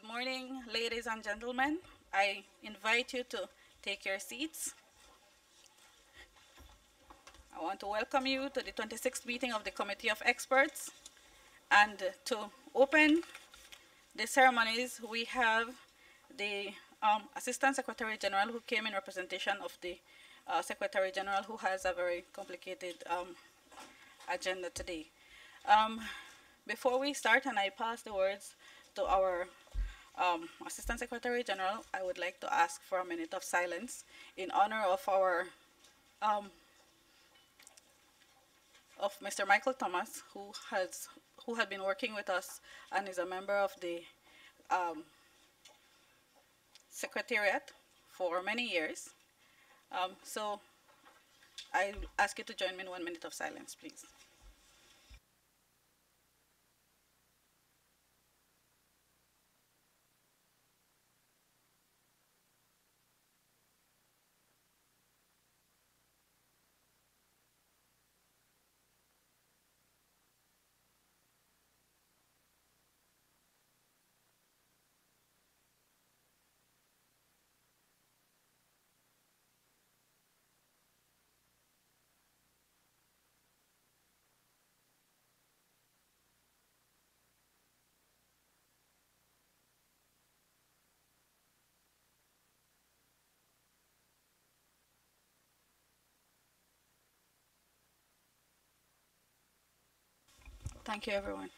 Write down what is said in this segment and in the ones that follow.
Good morning, ladies and gentlemen. I invite you to take your seats. I want to welcome you to the 26th meeting of the Committee of Experts. And to open the ceremonies, we have the um, Assistant Secretary General who came in representation of the uh, Secretary General who has a very complicated um, agenda today. Um, before we start, and I pass the words to our um, Assistant Secretary General, I would like to ask for a minute of silence in honor of our, um, of Mr. Michael Thomas, who has, who had been working with us and is a member of the um, Secretariat for many years. Um, so I ask you to join me in one minute of silence, please. Thank you everyone.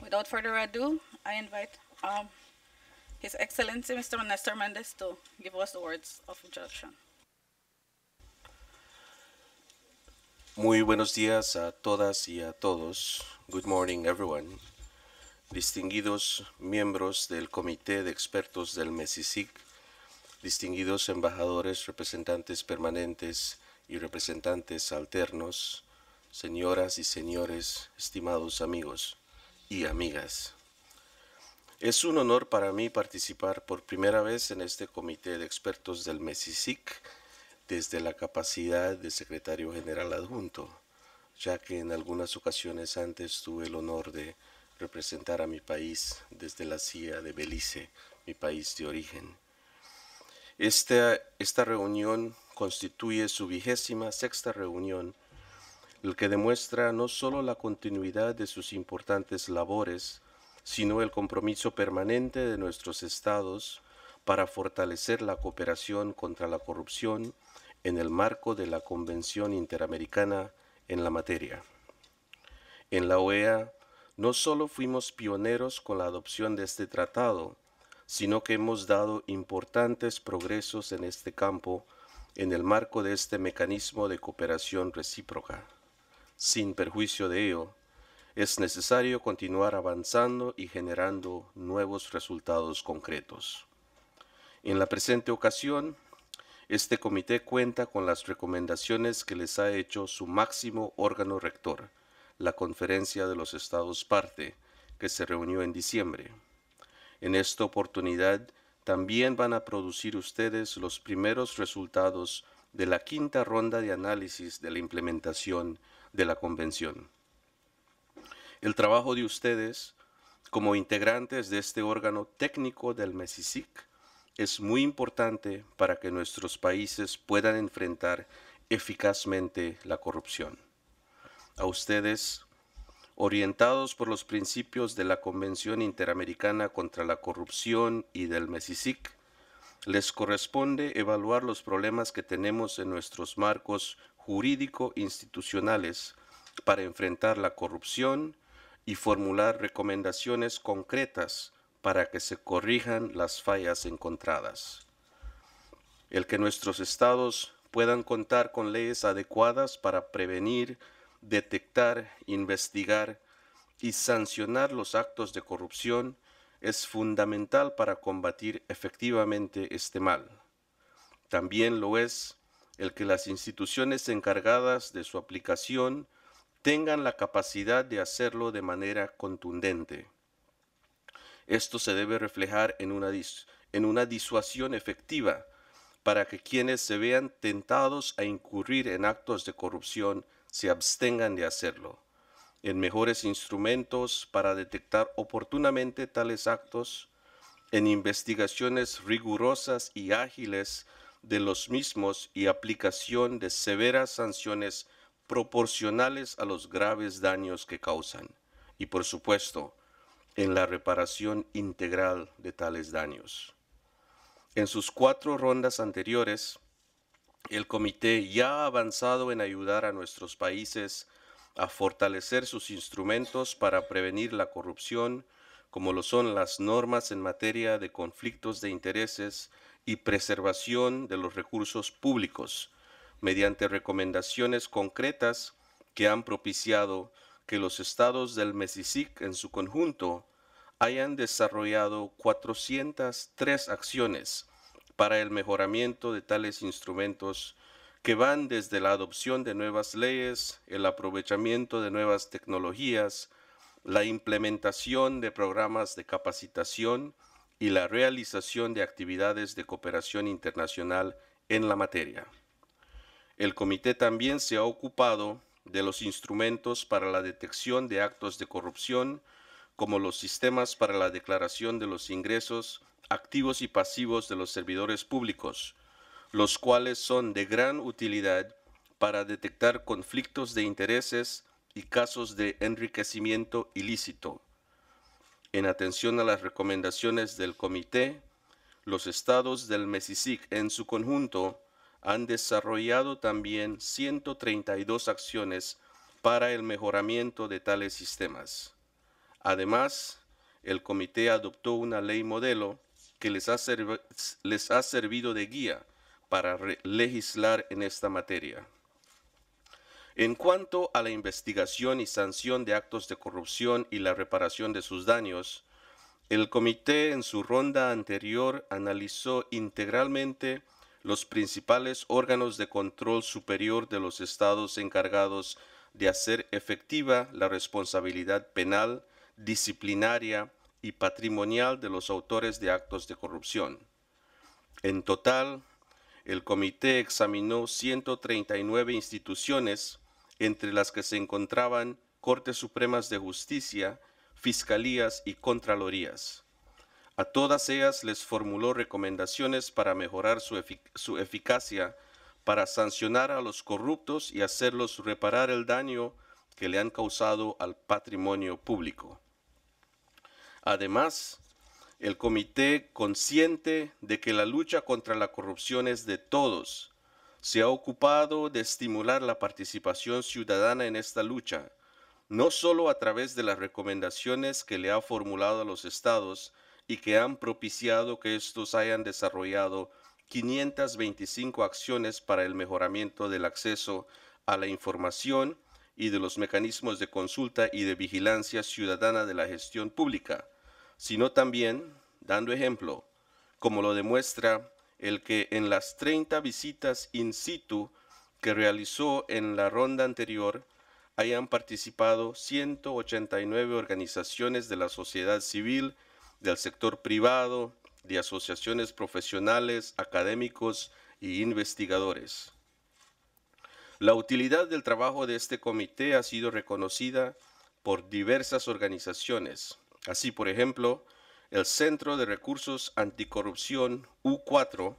Without further ado, I invite um, His Excellency Mr. Néstor Mendez to give us the words of introduction. Muy buenos días a todas y a todos. Good morning everyone. Distinguidos miembros del Comité de Expertos del MESISIC, distinguidos embajadores, representantes permanentes y representantes alternos, señoras y señores, estimados amigos y amigas. Es un honor para mí participar por primera vez en este comité de expertos del Mesic desde la capacidad de secretario general adjunto, ya que en algunas ocasiones antes tuve el honor de representar a mi país desde la CIA de Belice, mi país de origen. Esta, esta reunión constituye su vigésima sexta reunión el que demuestra no solo la continuidad de sus importantes labores, sino el compromiso permanente de nuestros estados para fortalecer la cooperación contra la corrupción en el marco de la Convención Interamericana en la materia. En la OEA no solo fuimos pioneros con la adopción de este tratado, sino que hemos dado importantes progresos en este campo en el marco de este mecanismo de cooperación recíproca. Sin perjuicio de ello, es necesario continuar avanzando y generando nuevos resultados concretos. En la presente ocasión, este comité cuenta con las recomendaciones que les ha hecho su máximo órgano rector, la Conferencia de los Estados Parte, que se reunió en diciembre. En esta oportunidad, también van a producir ustedes los primeros resultados de la quinta ronda de análisis de la implementación de la convención. El trabajo de ustedes como integrantes de este órgano técnico del MESICIC es muy importante para que nuestros países puedan enfrentar eficazmente la corrupción. A ustedes, orientados por los principios de la Convención Interamericana contra la Corrupción y del MESICIC, les corresponde evaluar los problemas que tenemos en nuestros marcos jurídico-institucionales para enfrentar la corrupción y formular recomendaciones concretas para que se corrijan las fallas encontradas. El que nuestros estados puedan contar con leyes adecuadas para prevenir, detectar, investigar y sancionar los actos de corrupción es fundamental para combatir efectivamente este mal. También lo es el que las instituciones encargadas de su aplicación tengan la capacidad de hacerlo de manera contundente. Esto se debe reflejar en una, disuasión efectiva para que quienes se vean tentados a incurrir en actos de corrupción se abstengan de hacerlo en mejores instrumentos para detectar oportunamente tales actos, en investigaciones rigurosas y ágiles de los mismos y aplicación de severas sanciones proporcionales a los graves daños que causan y por supuesto en la reparación integral de tales daños. En sus cuatro rondas anteriores, el comité ya ha avanzado en ayudar a nuestros países a fortalecer sus instrumentos para prevenir la corrupción, como lo son las normas en materia de conflictos de intereses y preservación de los recursos públicos, mediante recomendaciones concretas que han propiciado que los estados del Mesisic en su conjunto hayan desarrollado 403 acciones para el mejoramiento de tales instrumentos que van desde la adopción de nuevas leyes, el aprovechamiento de nuevas tecnologías, la implementación de programas de capacitación y la realización de actividades de cooperación internacional en la materia. El comité también se ha ocupado de los instrumentos para la detección de actos de corrupción, como los sistemas para la declaración de los ingresos activos y pasivos de los servidores públicos, los cuales son de gran utilidad para detectar conflictos de intereses y casos de enriquecimiento ilícito. En atención a las recomendaciones del comité, los estados del MESICIC en su conjunto han desarrollado también 132 acciones para el mejoramiento de tales sistemas. Además, el comité adoptó una ley modelo que les ha, les ha servido de guía para legislar en esta materia. En cuanto a la investigación y sanción de actos de corrupción y la reparación de sus daños, el comité en su ronda anterior analizó integralmente los principales órganos de control superior de los estados encargados de hacer efectiva la responsabilidad penal, disciplinaria y patrimonial de los autores de actos de corrupción. En total, el comité examinó 139 instituciones, entre las que se encontraban Cortes Supremas de Justicia, Fiscalías y Contralorías. A todas ellas les formuló recomendaciones para mejorar su, eficacia, para sancionar a los corruptos y hacerlos reparar el daño que le han causado al patrimonio público. Además, el comité, consciente de que la lucha contra la corrupción es de todos, se ha ocupado de estimular la participación ciudadana en esta lucha, no sólo a través de las recomendaciones que le ha formulado a los estados y que han propiciado que estos hayan desarrollado 525 acciones para el mejoramiento del acceso a la información y de los mecanismos de consulta y de vigilancia ciudadana de la gestión pública, sino también dando ejemplo, como lo demuestra el que en las 30 visitas in situ que realizó en la ronda anterior hayan participado 189 organizaciones de la sociedad civil, del sector privado, de asociaciones profesionales, académicos e investigadores. La utilidad del trabajo de este comité ha sido reconocida por diversas organizaciones, Así, por ejemplo, el Centro de Recursos Anticorrupción U4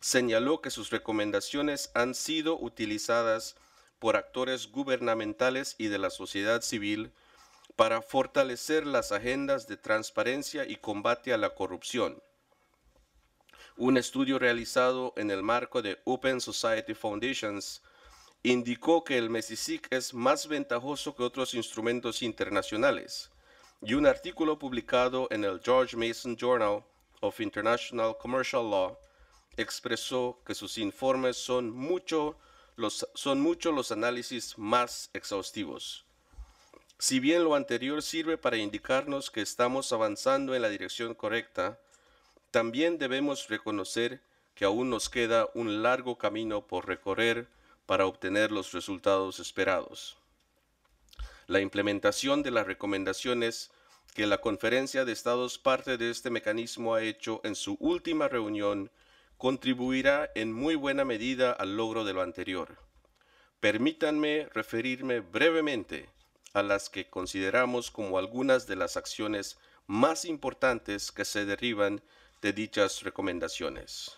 señaló que sus recomendaciones han sido utilizadas por actores gubernamentales y de la sociedad civil para fortalecer las agendas de transparencia y combate a la corrupción. Un estudio realizado en el marco de Open Society Foundations indicó que el MESICIC es más ventajoso que otros instrumentos internacionales, y un artículo publicado en el George Mason Journal of International Commercial Law expresó que sus informes son mucho los, son los análisis más exhaustivos. Si bien lo anterior sirve para indicarnos que estamos avanzando en la dirección correcta, también debemos reconocer que aún nos queda un largo camino por recorrer para obtener los resultados esperados la implementación de las recomendaciones que la Conferencia de Estados parte de este mecanismo ha hecho en su última reunión contribuirá en muy buena medida al logro de lo anterior. Permítanme referirme brevemente a las que consideramos como algunas de las acciones más importantes que se derivan de dichas recomendaciones.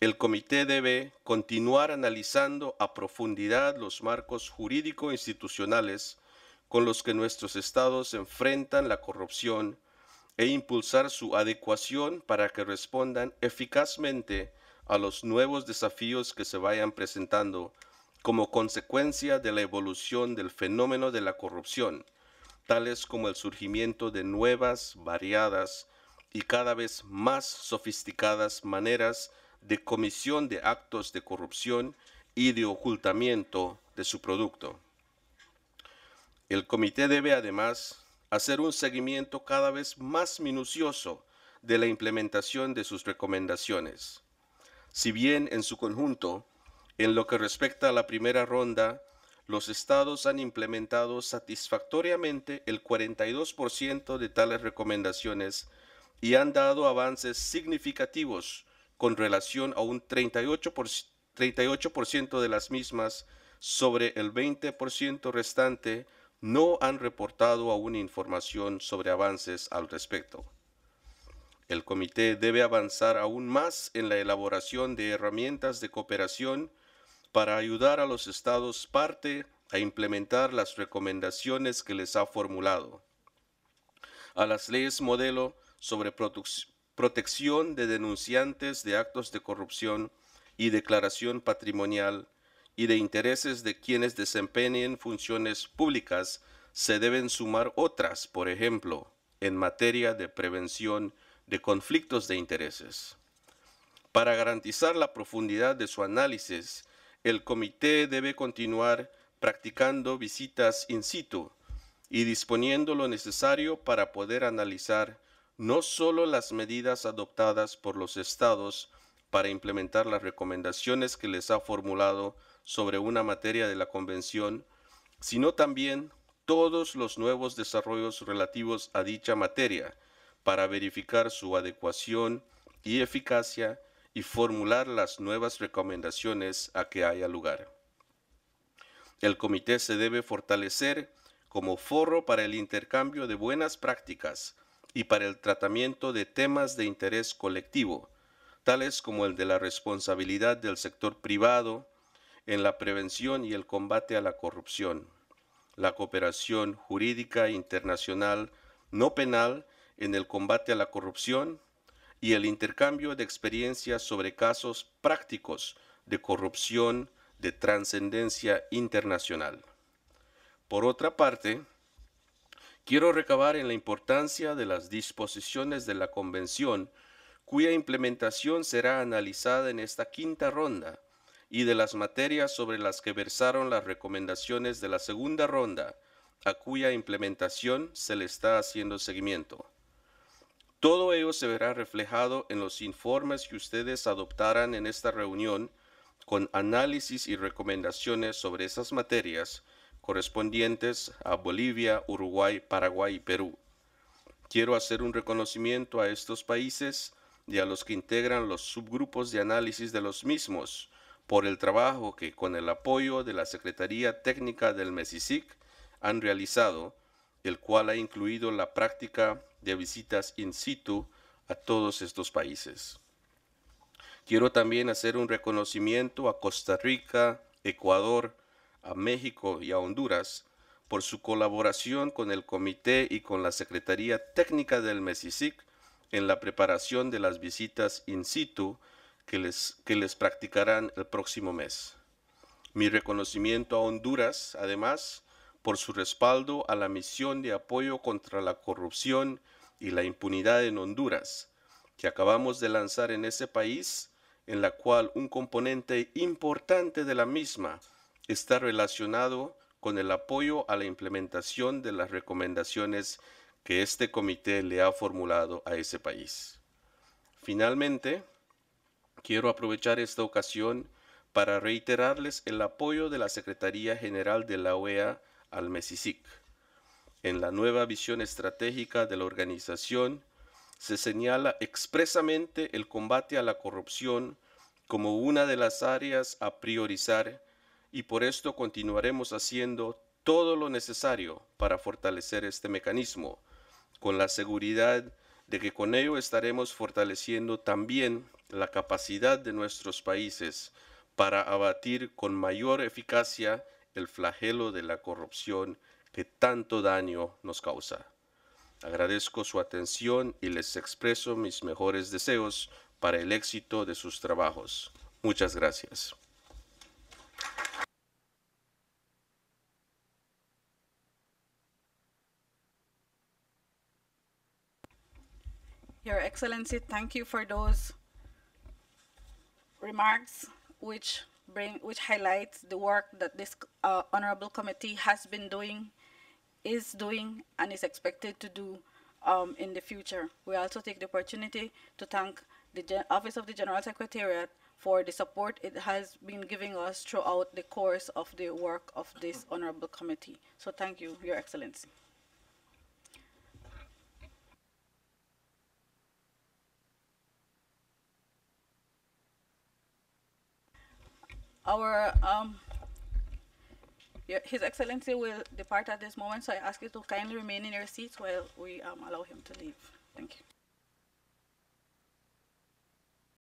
El comité debe continuar analizando a profundidad los marcos jurídico-institucionales con los que nuestros estados enfrentan la corrupción e impulsar su adecuación para que respondan eficazmente a los nuevos desafíos que se vayan presentando como consecuencia de la evolución del fenómeno de la corrupción, tales como el surgimiento de nuevas, variadas y cada vez más sofisticadas maneras de comisión de actos de corrupción y de ocultamiento de su producto. El comité debe además hacer un seguimiento cada vez más minucioso de la implementación de sus recomendaciones. Si bien en su conjunto, en lo que respecta a la primera ronda, los estados han implementado satisfactoriamente el 42% de tales recomendaciones y han dado avances significativos con relación a un 38%, de las mismas sobre el 20% restante no han reportado aún información sobre avances al respecto. El comité debe avanzar aún más en la elaboración de herramientas de cooperación para ayudar a los estados parte a implementar las recomendaciones que les ha formulado. A las leyes modelo sobre producción, protección de denunciantes de actos de corrupción y declaración patrimonial y de intereses de quienes desempeñen funciones públicas se deben sumar otras, por ejemplo, en materia de prevención de conflictos de intereses. Para garantizar la profundidad de su análisis, el comité debe continuar practicando visitas in situ y disponiendo lo necesario para poder analizar no solo las medidas adoptadas por los estados para implementar las recomendaciones que les ha formulado sobre una materia de la Convención, sino también todos los nuevos desarrollos relativos a dicha materia para verificar su adecuación y eficacia y formular las nuevas recomendaciones a que haya lugar. El comité se debe fortalecer como forro para el intercambio de buenas prácticas y para el tratamiento de temas de interés colectivo, tales como el de la responsabilidad del sector privado en la prevención y el combate a la corrupción, la cooperación jurídica internacional no penal en el combate a la corrupción y el intercambio de experiencias sobre casos prácticos de corrupción de trascendencia internacional. Por otra parte, Quiero recabar en la importancia de las disposiciones de la Convención, cuya implementación será analizada en esta quinta ronda, y de las materias sobre las que versaron las recomendaciones de la segunda ronda, a cuya implementación se le está haciendo seguimiento. Todo ello se verá reflejado en los informes que ustedes adoptarán en esta reunión con análisis y recomendaciones sobre esas materias correspondientes a Bolivia, Uruguay, Paraguay y Perú. Quiero hacer un reconocimiento a estos países y a los que integran los subgrupos de análisis de los mismos por el trabajo que con el apoyo de la Secretaría Técnica del MESICIC han realizado, el cual ha incluido la práctica de visitas in situ a todos estos países. Quiero también hacer un reconocimiento a Costa Rica, Ecuador, a México y a Honduras por su colaboración con el comité y con la Secretaría Técnica del MESICIC en la preparación de las visitas in situ que les, que les practicarán el próximo mes. Mi reconocimiento a Honduras, además, por su respaldo a la misión de apoyo contra la corrupción y la impunidad en Honduras, que acabamos de lanzar en ese país, en la cual un componente importante de la misma está relacionado con el apoyo a la implementación de las recomendaciones que este comité le ha formulado a ese país. Finalmente, quiero aprovechar esta ocasión para reiterarles el apoyo de la Secretaría General de la OEA al MESICIC. En la nueva visión estratégica de la organización se señala expresamente el combate a la corrupción como una de las áreas a priorizar y por esto continuaremos haciendo todo lo necesario para fortalecer este mecanismo, con la seguridad de que con ello estaremos fortaleciendo también la capacidad de nuestros países para abatir con mayor eficacia el flagelo de la corrupción que tanto daño nos causa. Agradezco su atención y les expreso mis mejores deseos para el éxito de sus trabajos. Muchas gracias. Excellency, thank you for those remarks which bring which highlights the work that this uh, honorable committee has been doing is doing and is expected to do um, in the future. We also take the opportunity to thank the Gen Office of the General Secretariat for the support it has been giving us throughout the course of the work of this honorable committee. So thank you, Your Excellency. our um, His Excellency will depart at this moment, so I ask you to kindly remain in your seats while we um, allow him to leave. Thank you.